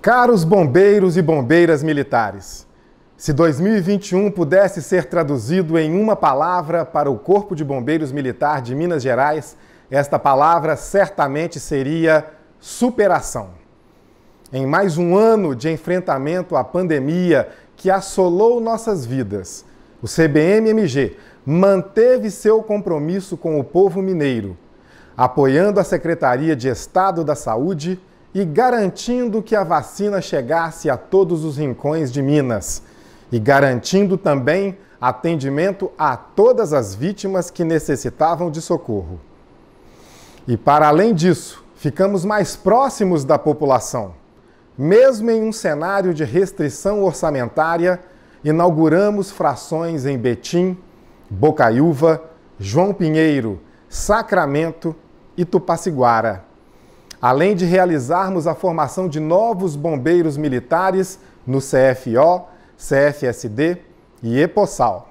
Caros bombeiros e bombeiras militares, se 2021 pudesse ser traduzido em uma palavra para o Corpo de Bombeiros Militar de Minas Gerais, esta palavra certamente seria superação. Em mais um ano de enfrentamento à pandemia que assolou nossas vidas, o CBMMG manteve seu compromisso com o povo mineiro, apoiando a Secretaria de Estado da Saúde e garantindo que a vacina chegasse a todos os rincões de Minas. E garantindo também atendimento a todas as vítimas que necessitavam de socorro. E para além disso, ficamos mais próximos da população. Mesmo em um cenário de restrição orçamentária, inauguramos frações em Betim, Bocaiúva, João Pinheiro, Sacramento e Tupaciguara além de realizarmos a formação de novos bombeiros militares no CFO, CFSD e EPOSAL.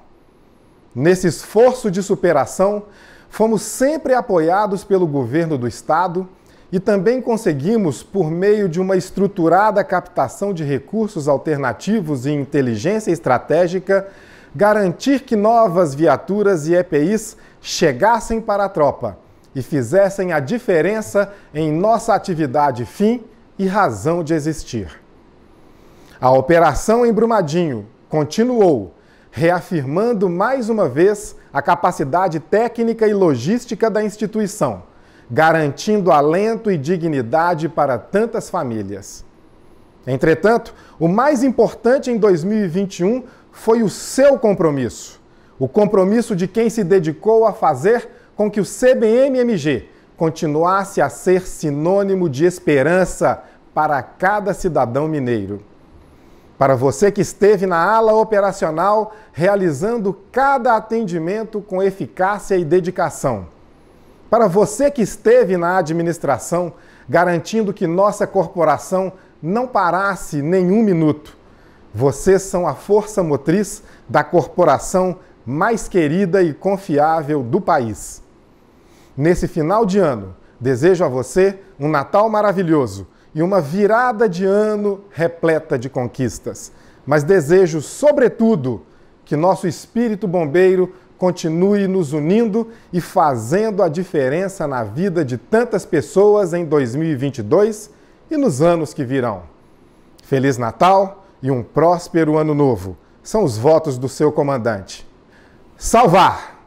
Nesse esforço de superação, fomos sempre apoiados pelo governo do estado e também conseguimos, por meio de uma estruturada captação de recursos alternativos e inteligência estratégica, garantir que novas viaturas e EPIs chegassem para a tropa e fizessem a diferença em nossa atividade fim e razão de existir. A operação em Brumadinho continuou, reafirmando mais uma vez a capacidade técnica e logística da instituição, garantindo alento e dignidade para tantas famílias. Entretanto, o mais importante em 2021 foi o seu compromisso, o compromisso de quem se dedicou a fazer com que o CBMMG continuasse a ser sinônimo de esperança para cada cidadão mineiro. Para você que esteve na ala operacional realizando cada atendimento com eficácia e dedicação. Para você que esteve na administração garantindo que nossa corporação não parasse nenhum minuto. Vocês são a força motriz da corporação mais querida e confiável do país. Nesse final de ano, desejo a você um Natal maravilhoso e uma virada de ano repleta de conquistas. Mas desejo, sobretudo, que nosso espírito bombeiro continue nos unindo e fazendo a diferença na vida de tantas pessoas em 2022 e nos anos que virão. Feliz Natal e um próspero Ano Novo. São os votos do seu comandante. Salvar!